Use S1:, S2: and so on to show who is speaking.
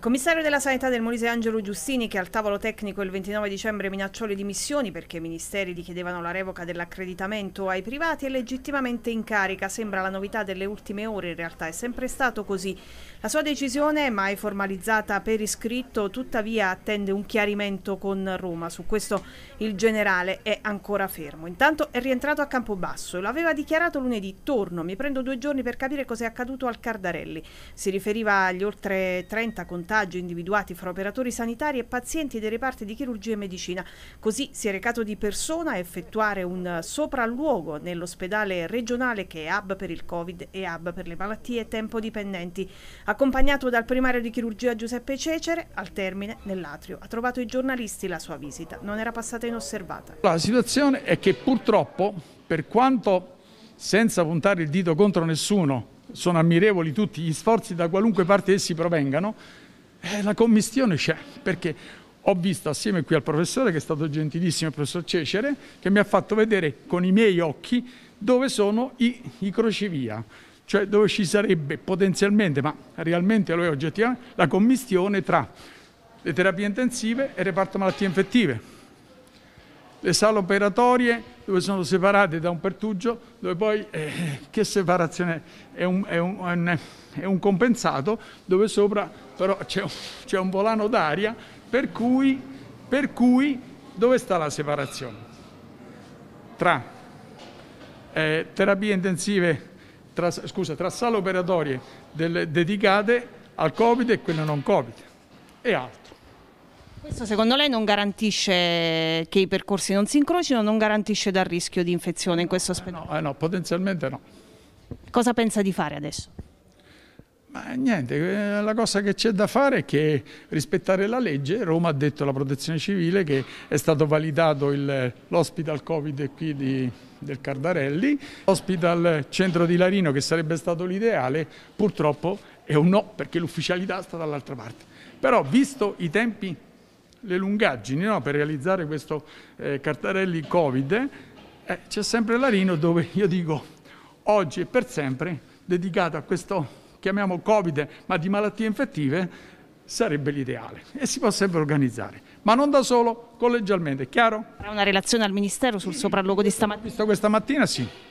S1: Il commissario della sanità del Molise Angelo Giustini, che al tavolo tecnico il 29 dicembre minacciò le dimissioni perché i ministeri gli chiedevano la revoca dell'accreditamento ai privati, è legittimamente in carica. Sembra la novità delle ultime ore, in realtà è sempre stato così. La sua decisione, mai formalizzata per iscritto, tuttavia attende un chiarimento con Roma. Su questo il generale è ancora fermo. Intanto è rientrato a Campobasso e lo aveva dichiarato lunedì. Torno, mi prendo due giorni per capire cosa è accaduto al Cardarelli. Si riferiva agli oltre 30 contatti contagi individuati fra operatori sanitari e pazienti dei reparti di chirurgia e medicina. Così si è recato di persona a effettuare un sopralluogo nell'ospedale regionale che è hub per il Covid e hub per le malattie tempo dipendenti. Accompagnato dal primario di chirurgia Giuseppe Cecere, al termine, nell'atrio, ha trovato i giornalisti la sua visita. Non era passata inosservata.
S2: La situazione è che purtroppo, per quanto senza puntare il dito contro nessuno, sono ammirevoli tutti gli sforzi da qualunque parte essi provengano, eh, la commistione c'è, perché ho visto assieme qui al professore, che è stato gentilissimo, il professor Cecere, che mi ha fatto vedere con i miei occhi dove sono i, i crocevia, cioè dove ci sarebbe potenzialmente, ma realmente lo è oggettivamente, la commistione tra le terapie intensive e il reparto malattie infettive, le sale operatorie dove sono separate da un pertugio, dove poi eh, che separazione è un, è, un, è un, compensato, dove sopra però c'è un, c'è un volano d'aria, per cui, per cui dove sta la separazione? Tra eh, terapie intensive, tra, scusa, tra sale operatorie del, dedicate al Covid e quelle non Covid
S1: e altro. Questo secondo lei non garantisce che i percorsi non si incrocino, non garantisce dal rischio di infezione in questo aspetto? No, eh no, potenzialmente no. Cosa pensa di fare adesso?
S2: Ma niente, eh, la cosa che c'è da fare è che rispettare la legge, Roma ha detto alla protezione civile che è stato validato l'hospital Covid qui di, del Cardarelli, l'hospital centro di Larino che sarebbe stato l'ideale, purtroppo è un no perché l'ufficialità sta dall'altra parte. Però visto i tempi le lungaggini no? per realizzare questo eh, cartarelli Covid, eh, c'è sempre l'Arino dove io dico oggi e per sempre dedicato a questo, chiamiamo Covid, ma di malattie infettive, sarebbe l'ideale e si può sempre organizzare, ma non da solo, collegialmente, chiaro? È una relazione al Ministero sul sopralluogo di stamattina? Visto questa mattina sì.